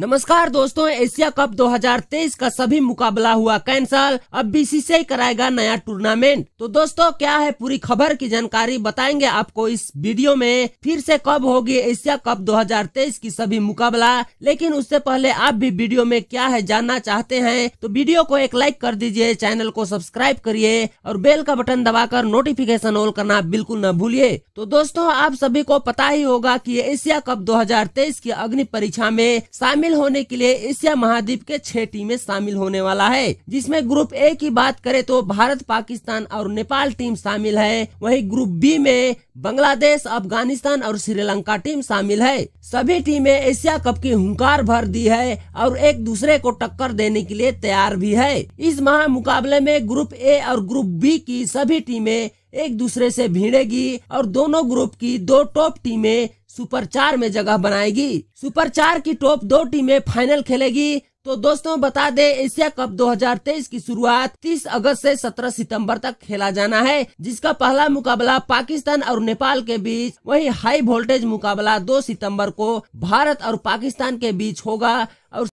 नमस्कार दोस्तों Asia cup 2023 का सभी मुकाबला हुआ कैंसल अब बीसीसीआई कराएगा नया टूर्नामेंट तो दोस्तों क्या है पूरी खबर की जानकारी बताएंगे आपको इस वीडियो में फिर से कब होगी एशिया कप 2023 की सभी मुकाबला लेकिन उससे पहले आप भी वीडियो में क्या है जानना चाहते हैं तो वीडियो को एक लाइक कर दीजिए चैनल को सब्सक्राइब करिए और बेल का बटन दबाकर नोटिफिकेशन ऑल करना बिल्कुल न भूलिए तो दोस्तों आप सभी को पता ही होगा की एशिया कप दो की अग्नि परीक्षा में शामिल शामिल होने के लिए एशिया महाद्वीप के छह टीमें शामिल होने वाला है जिसमे ग्रुप ए की बात करे तो भारत पाकिस्तान और नेपाल टीम शामिल है वही ग्रुप बी में बांग्लादेश अफगानिस्तान और श्रीलंका टीम शामिल है सभी टीमें एशिया कप की हुंकार भर दी है और एक दूसरे को टक्कर देने के लिए तैयार भी है इस महा मुकाबले में ग्रुप ए और ग्रुप बी की सभी टीमें एक दूसरे से भिड़ेगी और दोनों ग्रुप की दो टॉप टीमें सुपर चार में जगह बनाएगी सुपर चार की टॉप दो टीमें फाइनल खेलेगी तो दोस्तों बता दे एशिया कप 2023 की शुरुआत 30 अगस्त से 17 सितंबर तक खेला जाना है जिसका पहला मुकाबला पाकिस्तान और नेपाल के बीच वही हाई वोल्टेज मुकाबला 2 सितंबर को भारत और पाकिस्तान के बीच होगा और